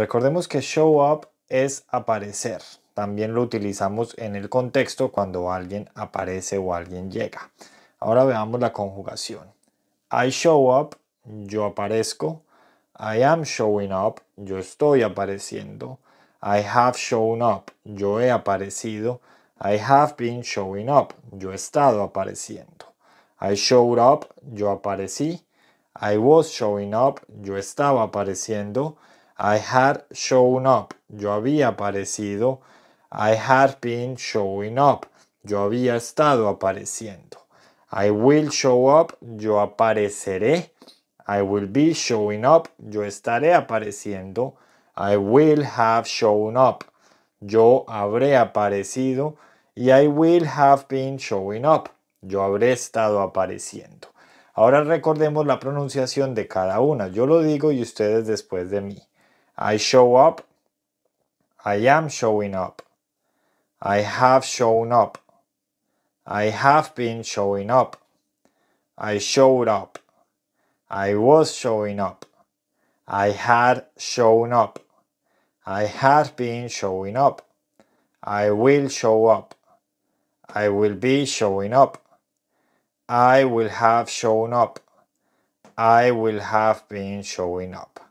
Recordemos que show up es aparecer. También lo utilizamos en el contexto cuando alguien aparece o alguien llega. Ahora veamos la conjugación. I show up, yo aparezco. I am showing up, yo estoy apareciendo. I have shown up, yo he aparecido. I have been showing up, yo he estado apareciendo. I showed up, yo aparecí. I was showing up, yo estaba apareciendo. I had shown up. Yo había aparecido. I had been showing up. Yo había estado apareciendo. I will show up. Yo apareceré. I will be showing up. Yo estaré apareciendo. I will have shown up. Yo habré aparecido. Y I will have been showing up. Yo habré estado apareciendo. Ahora recordemos la pronunciación de cada una. Yo lo digo y ustedes después de mí. I show up. I am showing up. I have shown up. I have been showing up. I showed up. I was showing up. I had shown up. I had been showing up. I will show up. I will be showing up. I will have shown up. I will have been showing up.